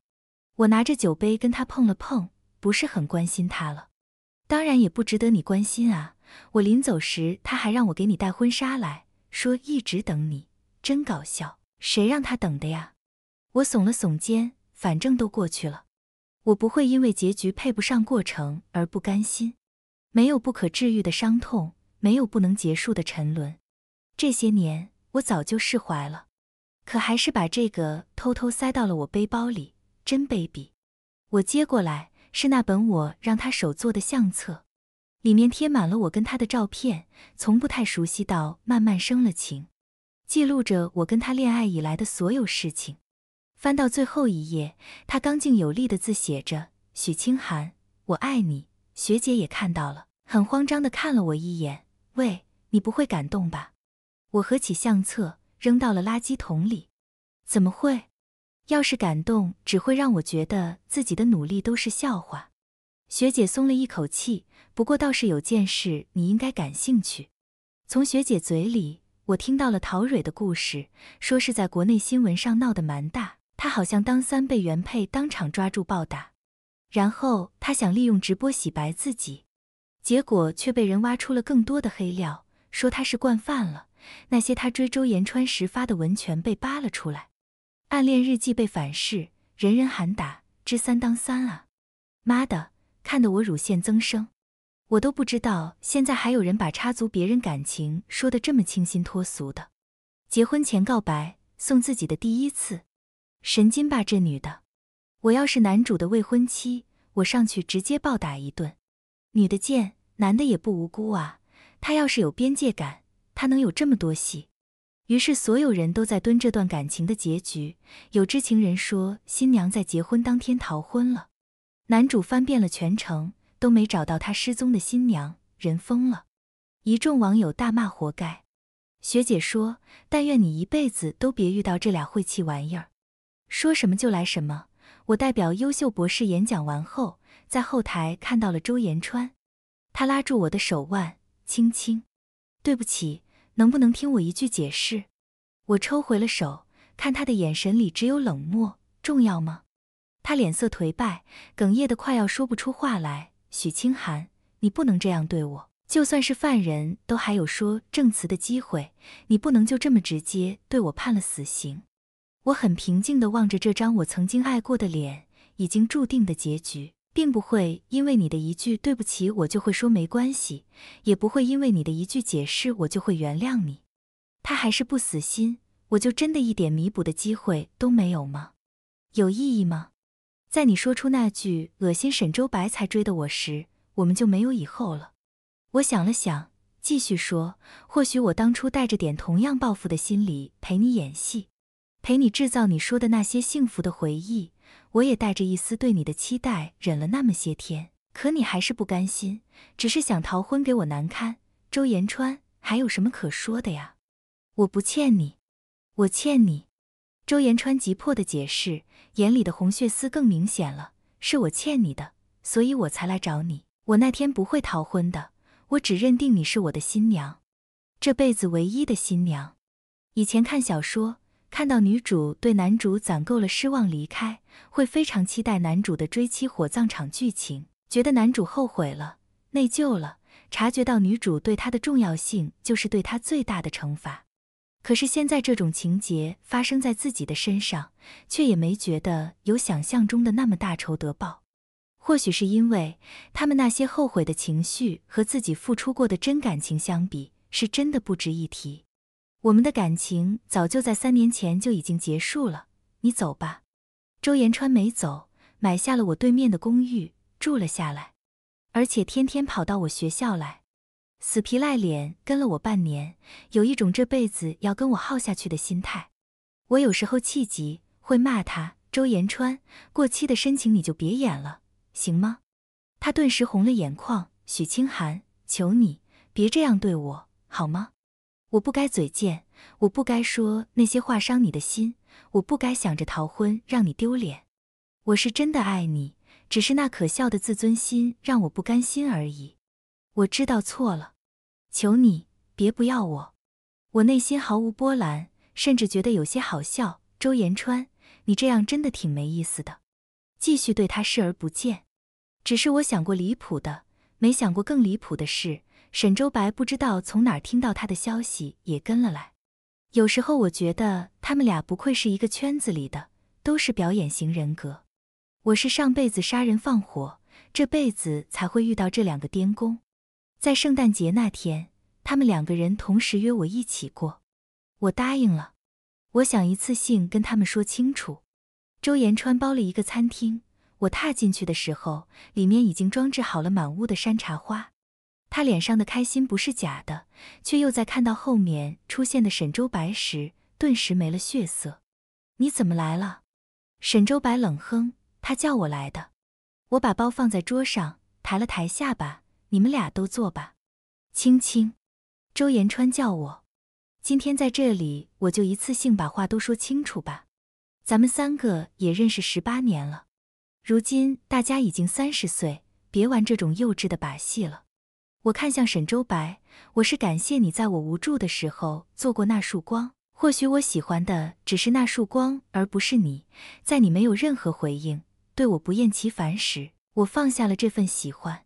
Speaker 1: 我拿着酒杯跟他碰了碰，不是很关心他了，当然也不值得你关心啊。我临走时他还让我给你带婚纱来，说一直等你，真搞笑，谁让他等的呀？我耸了耸肩，反正都过去了，我不会因为结局配不上过程而不甘心。没有不可治愈的伤痛，没有不能结束的沉沦。这些年我早就释怀了，可还是把这个偷偷塞到了我背包里，真卑鄙。我接过来，是那本我让他手做的相册，里面贴满了我跟他的照片，从不太熟悉到慢慢生了情，记录着我跟他恋爱以来的所有事情。翻到最后一页，他刚劲有力的字写着：“许清寒，我爱你。”学姐也看到了，很慌张的看了我一眼：“喂，你不会感动吧？”我合起相册，扔到了垃圾桶里。怎么会？要是感动，只会让我觉得自己的努力都是笑话。学姐松了一口气，不过倒是有件事你应该感兴趣。从学姐嘴里，我听到了陶蕊的故事，说是在国内新闻上闹得蛮大。他好像当三被原配当场抓住暴打，然后他想利用直播洗白自己，结果却被人挖出了更多的黑料，说他是惯犯了。那些他追周延川时发的文全被扒了出来，暗恋日记被反噬，人人喊打，知三当三啊！妈的，看得我乳腺增生，我都不知道现在还有人把插足别人感情说的这么清新脱俗的。结婚前告白，送自己的第一次。神经吧，这女的！我要是男主的未婚妻，我上去直接暴打一顿。女的贱，男的也不无辜啊。他要是有边界感，他能有这么多戏？于是所有人都在蹲这段感情的结局。有知情人说，新娘在结婚当天逃婚了。男主翻遍了全城，都没找到他失踪的新娘，人疯了。一众网友大骂活该。学姐说：“但愿你一辈子都别遇到这俩晦气玩意儿。”说什么就来什么。我代表优秀博士演讲完后，在后台看到了周延川，他拉住我的手腕，轻轻：“对不起，能不能听我一句解释？”我抽回了手，看他的眼神里只有冷漠。重要吗？他脸色颓败，哽咽的快要说不出话来。许清寒，你不能这样对我！就算是犯人都还有说证词的机会，你不能就这么直接对我判了死刑。我很平静的望着这张我曾经爱过的脸，已经注定的结局，并不会因为你的一句对不起，我就会说没关系，也不会因为你的一句解释，我就会原谅你。他还是不死心，我就真的一点弥补的机会都没有吗？有意义吗？在你说出那句恶心沈周白才追的我时，我们就没有以后了。我想了想，继续说，或许我当初带着点同样报复的心理陪你演戏。陪你制造你说的那些幸福的回忆，我也带着一丝对你的期待忍了那么些天，可你还是不甘心，只是想逃婚给我难堪。周延川，还有什么可说的呀？我不欠你，我欠你。周延川急迫的解释，眼里的红血丝更明显了。是我欠你的，所以我才来找你。我那天不会逃婚的，我只认定你是我的新娘，这辈子唯一的新娘。以前看小说。看到女主对男主攒够了失望离开，会非常期待男主的追妻火葬场剧情，觉得男主后悔了、内疚了，察觉到女主对他的重要性就是对他最大的惩罚。可是现在这种情节发生在自己的身上，却也没觉得有想象中的那么大仇得报。或许是因为他们那些后悔的情绪和自己付出过的真感情相比，是真的不值一提。我们的感情早就在三年前就已经结束了，你走吧。周延川没走，买下了我对面的公寓住了下来，而且天天跑到我学校来，死皮赖脸跟了我半年，有一种这辈子要跟我耗下去的心态。我有时候气急会骂他：“周延川，过期的深情你就别演了，行吗？”他顿时红了眼眶：“许清寒，求你别这样对我，好吗？”我不该嘴贱，我不该说那些话伤你的心，我不该想着逃婚让你丢脸。我是真的爱你，只是那可笑的自尊心让我不甘心而已。我知道错了，求你别不要我。我内心毫无波澜，甚至觉得有些好笑。周延川，你这样真的挺没意思的。继续对他视而不见，只是我想过离谱的，没想过更离谱的事。沈周白不知道从哪儿听到他的消息，也跟了来。有时候我觉得他们俩不愧是一个圈子里的，都是表演型人格。我是上辈子杀人放火，这辈子才会遇到这两个癫公。在圣诞节那天，他们两个人同时约我一起过，我答应了。我想一次性跟他们说清楚。周延川包了一个餐厅，我踏进去的时候，里面已经装置好了满屋的山茶花。他脸上的开心不是假的，却又在看到后面出现的沈周白时，顿时没了血色。你怎么来了？沈周白冷哼，他叫我来的。我把包放在桌上，抬了抬下巴，你们俩都坐吧。青青，周延川叫我，今天在这里，我就一次性把话都说清楚吧。咱们三个也认识十八年了，如今大家已经三十岁，别玩这种幼稚的把戏了。我看向沈周白，我是感谢你在我无助的时候做过那束光。或许我喜欢的只是那束光，而不是你。在你没有任何回应，对我不厌其烦时，我放下了这份喜欢。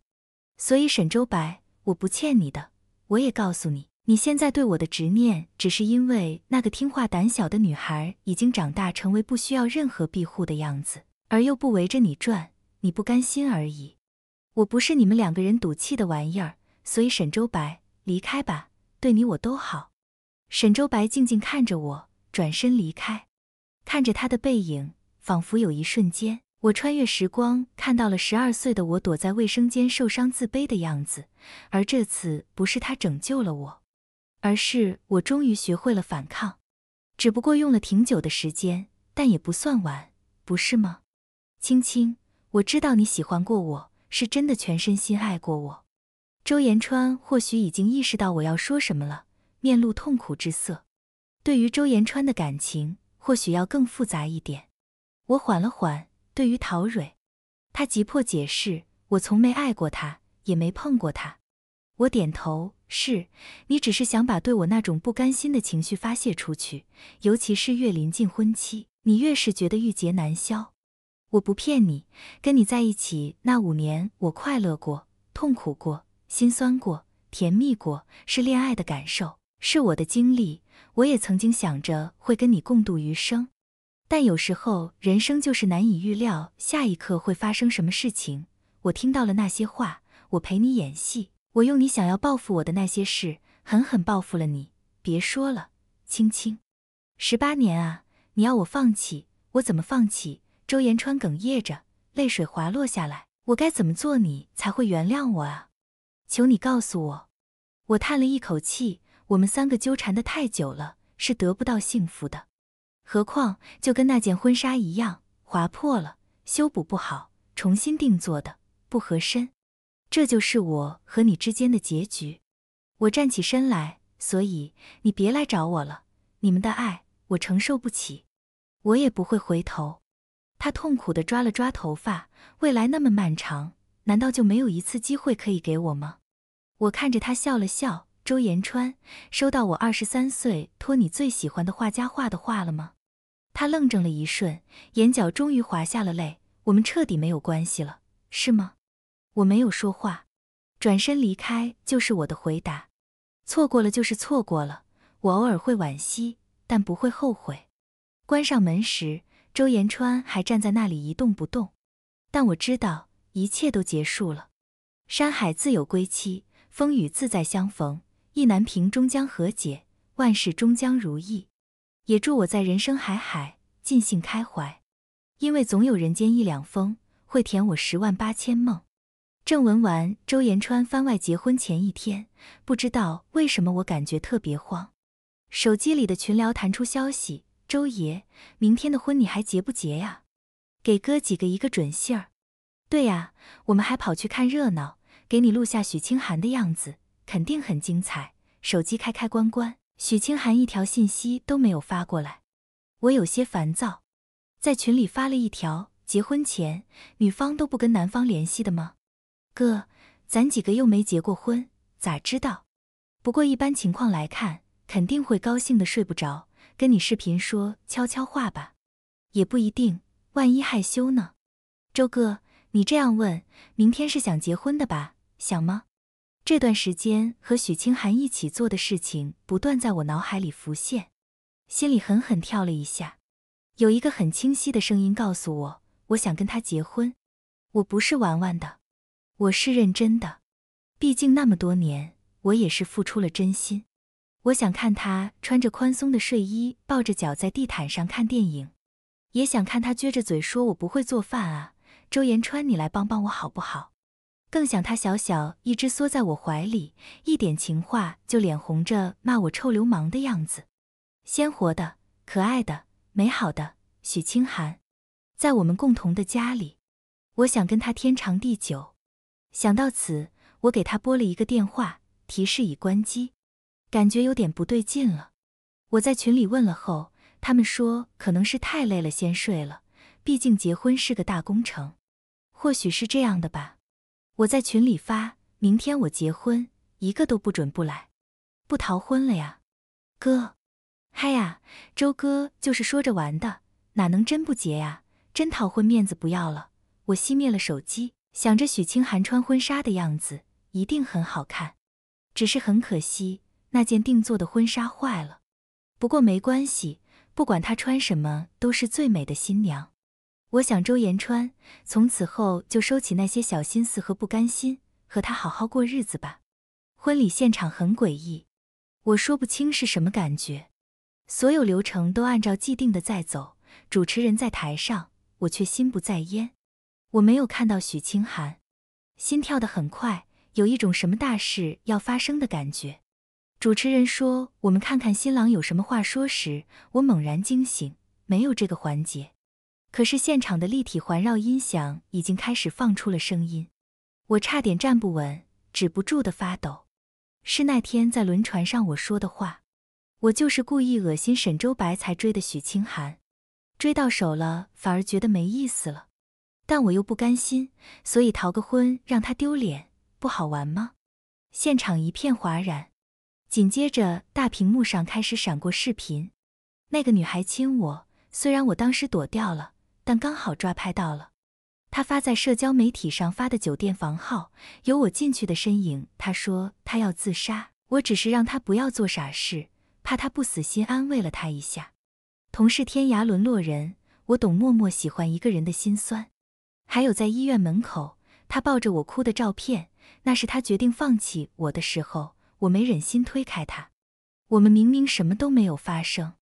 Speaker 1: 所以沈周白，我不欠你的。我也告诉你，你现在对我的执念，只是因为那个听话胆小的女孩已经长大，成为不需要任何庇护的样子，而又不围着你转，你不甘心而已。我不是你们两个人赌气的玩意儿。所以，沈周白，离开吧，对你我都好。沈周白静静看着我，转身离开。看着他的背影，仿佛有一瞬间，我穿越时光，看到了十二岁的我躲在卫生间受伤自卑的样子。而这次不是他拯救了我，而是我终于学会了反抗，只不过用了挺久的时间，但也不算晚，不是吗？青青，我知道你喜欢过我，是真的全身心爱过我。周延川或许已经意识到我要说什么了，面露痛苦之色。对于周延川的感情，或许要更复杂一点。我缓了缓，对于陶蕊，他急迫解释，我从没爱过他，也没碰过他。我点头，是，你只是想把对我那种不甘心的情绪发泄出去，尤其是越临近婚期，你越是觉得郁结难消。我不骗你，跟你在一起那五年，我快乐过，痛苦过。心酸过，甜蜜过，是恋爱的感受，是我的经历。我也曾经想着会跟你共度余生，但有时候人生就是难以预料，下一刻会发生什么事情。我听到了那些话，我陪你演戏，我用你想要报复我的那些事，狠狠报复了你。别说了，青青，十八年啊，你要我放弃，我怎么放弃？周延川哽咽着，泪水滑落下来。我该怎么做，你才会原谅我啊？求你告诉我，我叹了一口气，我们三个纠缠的太久了，是得不到幸福的。何况就跟那件婚纱一样，划破了，修补不好，重新定做的不合身，这就是我和你之间的结局。我站起身来，所以你别来找我了。你们的爱，我承受不起，我也不会回头。他痛苦的抓了抓头发，未来那么漫长。难道就没有一次机会可以给我吗？我看着他笑了笑。周延川，收到我二十三岁托你最喜欢的画家画的画了吗？他愣怔了一瞬，眼角终于滑下了泪。我们彻底没有关系了，是吗？我没有说话，转身离开就是我的回答。错过了就是错过了，我偶尔会惋惜，但不会后悔。关上门时，周延川还站在那里一动不动，但我知道。一切都结束了，山海自有归期，风雨自在相逢，意难平终将和解，万事终将如意。也祝我在人生海海尽兴开怀，因为总有人间一两风会甜我十万八千梦。正文完。周延川番外结婚前一天，不知道为什么我感觉特别慌，手机里的群聊弹出消息：周爷，明天的婚你还结不结呀？给哥几个一个准信儿。对呀，我们还跑去看热闹，给你录下许清寒的样子，肯定很精彩。手机开开关关，许清寒一条信息都没有发过来，我有些烦躁，在群里发了一条：结婚前女方都不跟男方联系的吗？哥，咱几个又没结过婚，咋知道？不过一般情况来看，肯定会高兴的睡不着，跟你视频说悄悄话吧，也不一定，万一害羞呢？周哥。你这样问，明天是想结婚的吧？想吗？这段时间和许清寒一起做的事情不断在我脑海里浮现，心里狠狠跳了一下，有一个很清晰的声音告诉我，我想跟他结婚，我不是玩玩的，我是认真的。毕竟那么多年，我也是付出了真心。我想看他穿着宽松的睡衣，抱着脚在地毯上看电影，也想看他撅着嘴说：“我不会做饭啊。”周延川，你来帮帮我好不好？更想他小小一只缩在我怀里，一点情话就脸红着骂我臭流氓的样子，鲜活的、可爱的、美好的许清寒，在我们共同的家里，我想跟他天长地久。想到此，我给他拨了一个电话，提示已关机，感觉有点不对劲了。我在群里问了后，他们说可能是太累了，先睡了。毕竟结婚是个大工程，或许是这样的吧。我在群里发，明天我结婚，一个都不准不来，不逃婚了呀。哥，嗨呀，周哥就是说着玩的，哪能真不结呀？真逃婚，面子不要了。我熄灭了手机，想着许清寒穿婚纱的样子一定很好看，只是很可惜那件定做的婚纱坏了。不过没关系，不管她穿什么都是最美的新娘。我想周延川从此后就收起那些小心思和不甘心，和他好好过日子吧。婚礼现场很诡异，我说不清是什么感觉。所有流程都按照既定的在走，主持人在台上，我却心不在焉。我没有看到许清寒，心跳的很快，有一种什么大事要发生的感觉。主持人说我们看看新郎有什么话说时，我猛然惊醒，没有这个环节。可是现场的立体环绕音响已经开始放出了声音，我差点站不稳，止不住的发抖。是那天在轮船上我说的话，我就是故意恶心沈周白才追的许清寒，追到手了反而觉得没意思了，但我又不甘心，所以逃个婚让他丢脸，不好玩吗？现场一片哗然，紧接着大屏幕上开始闪过视频，那个女孩亲我，虽然我当时躲掉了。但刚好抓拍到了，他发在社交媒体上发的酒店房号有我进去的身影。他说他要自杀，我只是让他不要做傻事，怕他不死心，安慰了他一下。同是天涯沦落人，我懂默默喜欢一个人的心酸。还有在医院门口，他抱着我哭的照片，那是他决定放弃我的时候，我没忍心推开他。我们明明什么都没有发生。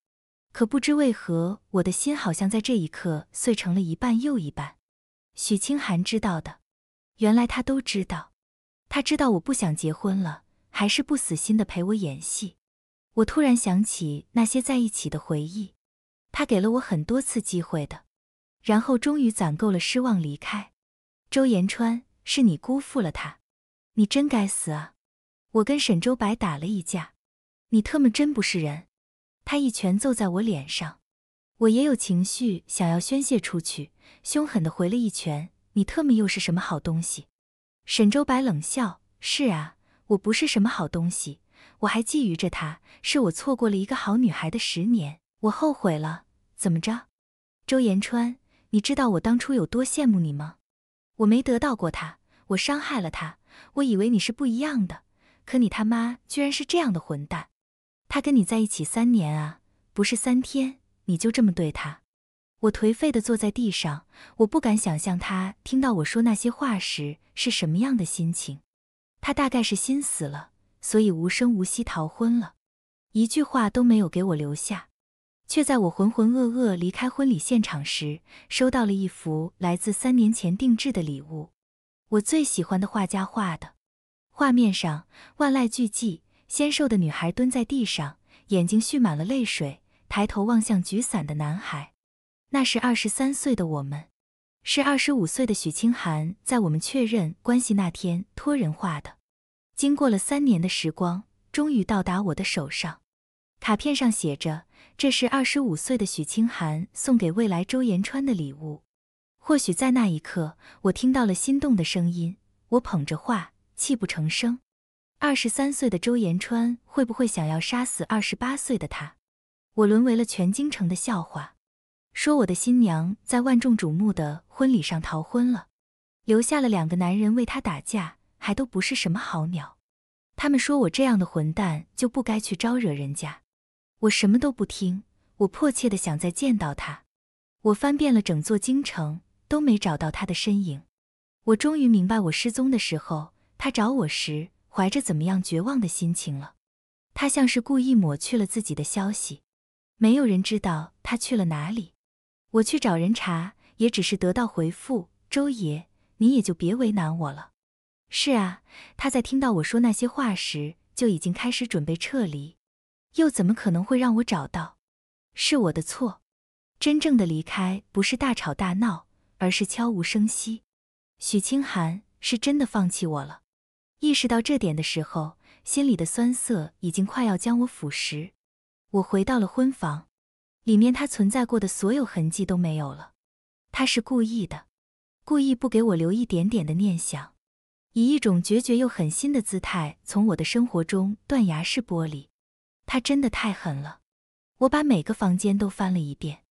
Speaker 1: 可不知为何，我的心好像在这一刻碎成了一半又一半。许清寒知道的，原来他都知道。他知道我不想结婚了，还是不死心的陪我演戏。我突然想起那些在一起的回忆，他给了我很多次机会的，然后终于攒够了失望离开。周延川，是你辜负了他，你真该死啊！我跟沈周白打了一架，你特么真不是人。他一拳揍在我脸上，我也有情绪想要宣泄出去，凶狠地回了一拳。你特么又是什么好东西？沈周白冷笑：“是啊，我不是什么好东西，我还觊觎着她，是我错过了一个好女孩的十年，我后悔了。怎么着，周延川？你知道我当初有多羡慕你吗？我没得到过她，我伤害了她，我以为你是不一样的，可你他妈居然是这样的混蛋。”他跟你在一起三年啊，不是三天，你就这么对他？我颓废的坐在地上，我不敢想象他听到我说那些话时是什么样的心情。他大概是心死了，所以无声无息逃婚了，一句话都没有给我留下，却在我浑浑噩噩离开婚礼现场时，收到了一幅来自三年前定制的礼物，我最喜欢的画家画的，画面上万籁俱寂。纤瘦的女孩蹲在地上，眼睛蓄满了泪水，抬头望向举伞的男孩。那是二十三岁的我们，是二十五岁的许清寒在我们确认关系那天托人画的。经过了三年的时光，终于到达我的手上。卡片上写着：“这是二十五岁的许清寒送给未来周延川的礼物。”或许在那一刻，我听到了心动的声音。我捧着画，泣不成声。二十三岁的周延川会不会想要杀死二十八岁的他？我沦为了全京城的笑话，说我的新娘在万众瞩目的婚礼上逃婚了，留下了两个男人为她打架，还都不是什么好鸟。他们说我这样的混蛋就不该去招惹人家。我什么都不听，我迫切的想再见到他。我翻遍了整座京城都没找到他的身影。我终于明白，我失踪的时候，他找我时。怀着怎么样绝望的心情了？他像是故意抹去了自己的消息，没有人知道他去了哪里。我去找人查，也只是得到回复。周爷，您也就别为难我了。是啊，他在听到我说那些话时，就已经开始准备撤离，又怎么可能会让我找到？是我的错。真正的离开不是大吵大闹，而是悄无声息。许清寒是真的放弃我了。意识到这点的时候，心里的酸涩已经快要将我腐蚀。我回到了婚房，里面他存在过的所有痕迹都没有了。他是故意的，故意不给我留一点点的念想，以一种决绝又狠心的姿态从我的生活中断崖式剥离。他真的太狠了。我把每个房间都翻了一遍，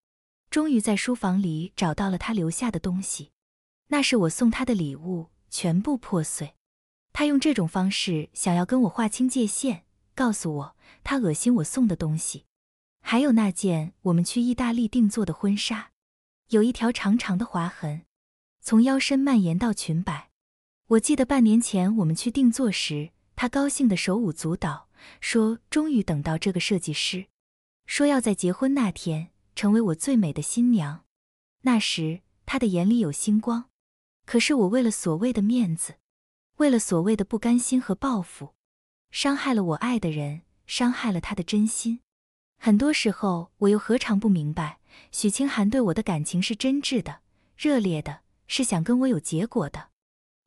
Speaker 1: 终于在书房里找到了他留下的东西。那是我送他的礼物，全部破碎。他用这种方式想要跟我划清界限，告诉我他恶心我送的东西，还有那件我们去意大利定做的婚纱，有一条长长的划痕，从腰身蔓延到裙摆。我记得半年前我们去定做时，他高兴的手舞足蹈，说终于等到这个设计师，说要在结婚那天成为我最美的新娘。那时他的眼里有星光，可是我为了所谓的面子。为了所谓的不甘心和报复，伤害了我爱的人，伤害了他的真心。很多时候，我又何尝不明白许清寒对我的感情是真挚的、热烈的，是想跟我有结果的。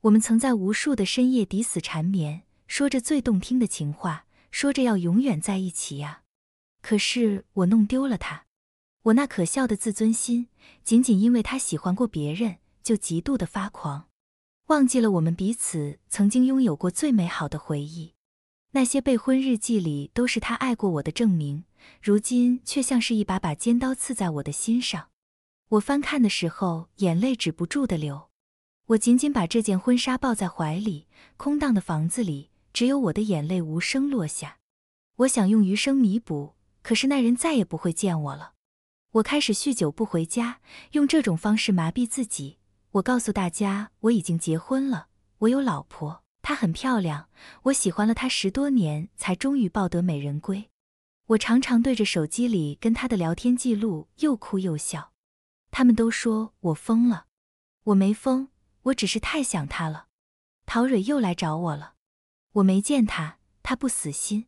Speaker 1: 我们曾在无数的深夜抵死缠绵，说着最动听的情话，说着要永远在一起呀。可是我弄丢了他，我那可笑的自尊心，仅仅因为他喜欢过别人，就极度的发狂。忘记了我们彼此曾经拥有过最美好的回忆，那些备婚日记里都是他爱过我的证明，如今却像是一把把尖刀刺在我的心上。我翻看的时候，眼泪止不住的流。我紧紧把这件婚纱抱在怀里，空荡的房子里只有我的眼泪无声落下。我想用余生弥补，可是那人再也不会见我了。我开始酗酒不回家，用这种方式麻痹自己。我告诉大家，我已经结婚了，我有老婆，她很漂亮，我喜欢了她十多年，才终于抱得美人归。我常常对着手机里跟她的聊天记录又哭又笑。他们都说我疯了，我没疯，我只是太想她了。陶蕊又来找我了，我没见她，她不死心，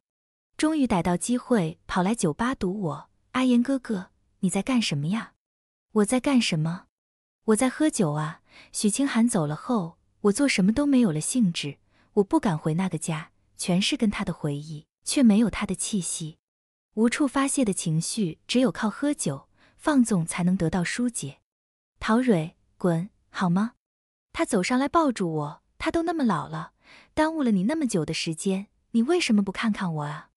Speaker 1: 终于逮到机会跑来酒吧堵我。阿言哥哥，你在干什么呀？我在干什么？我在喝酒啊。许清寒走了后，我做什么都没有了兴致。我不敢回那个家，全是跟他的回忆，却没有他的气息。无处发泄的情绪，只有靠喝酒放纵才能得到疏解。陶蕊，滚，好吗？他走上来抱住我，他都那么老了，耽误了你那么久的时间，你为什么不看看我啊？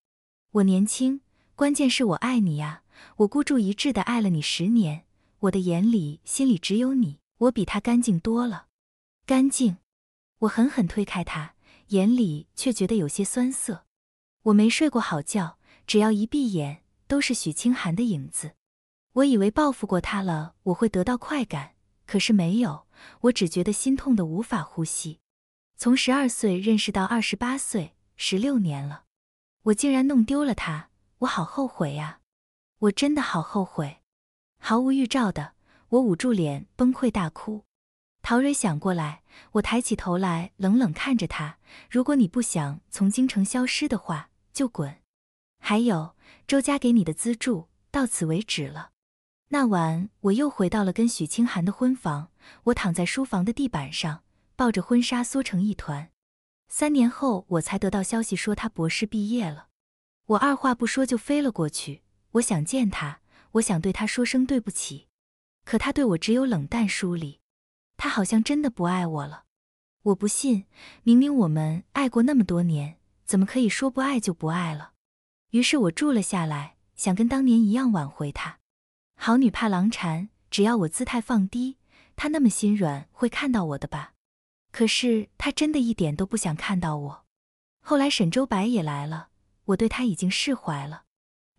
Speaker 1: 我年轻，关键是我爱你呀，我孤注一掷的爱了你十年。我的眼里、心里只有你，我比他干净多了，干净。我狠狠推开他，眼里却觉得有些酸涩。我没睡过好觉，只要一闭眼，都是许清寒的影子。我以为报复过他了，我会得到快感，可是没有。我只觉得心痛得无法呼吸。从十二岁认识到二十八岁，十六年了，我竟然弄丢了他，我好后悔呀！我真的好后悔。毫无预兆的，我捂住脸崩溃大哭。陶蕊想过来，我抬起头来冷冷看着他：“如果你不想从京城消失的话，就滚。还有，周家给你的资助到此为止了。”那晚我又回到了跟许清寒的婚房，我躺在书房的地板上，抱着婚纱缩成一团。三年后，我才得到消息说他博士毕业了，我二话不说就飞了过去，我想见他。我想对他说声对不起，可他对我只有冷淡疏离，他好像真的不爱我了。我不信，明明我们爱过那么多年，怎么可以说不爱就不爱了？于是我住了下来，想跟当年一样挽回他。好女怕狼缠，只要我姿态放低，他那么心软，会看到我的吧？可是他真的一点都不想看到我。后来沈周白也来了，我对他已经释怀了。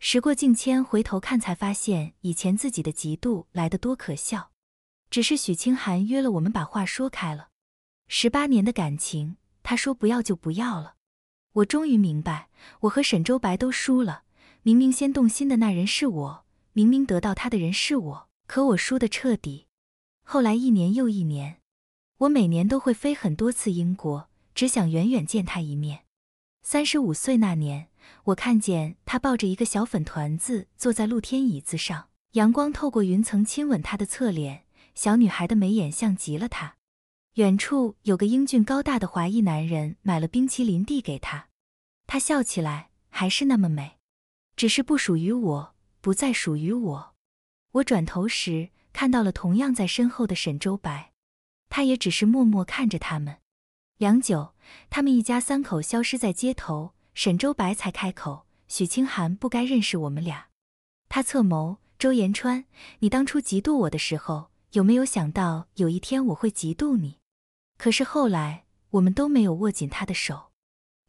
Speaker 1: 时过境迁，回头看才发现，以前自己的嫉妒来得多可笑。只是许清寒约了我们，把话说开了。十八年的感情，他说不要就不要了。我终于明白，我和沈周白都输了。明明先动心的那人是我，明明得到他的人是我，可我输得彻底。后来一年又一年，我每年都会飞很多次英国，只想远远见他一面。三十五岁那年。我看见他抱着一个小粉团子坐在露天椅子上，阳光透过云层亲吻他的侧脸，小女孩的眉眼像极了她。远处有个英俊高大的华裔男人买了冰淇淋递给她，她笑起来还是那么美，只是不属于我，不再属于我。我转头时看到了同样在身后的沈周白，他也只是默默看着他们。良久，他们一家三口消失在街头。沈周白才开口，许清寒不该认识我们俩。他侧眸，周延川，你当初嫉妒我的时候，有没有想到有一天我会嫉妒你？可是后来，我们都没有握紧他的手。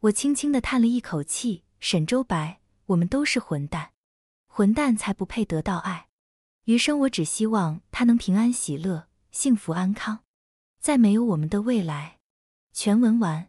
Speaker 1: 我轻轻的叹了一口气，沈周白，我们都是混蛋，混蛋才不配得到爱。余生，我只希望他能平安喜乐，幸福安康。再没有我们的未来。全文完。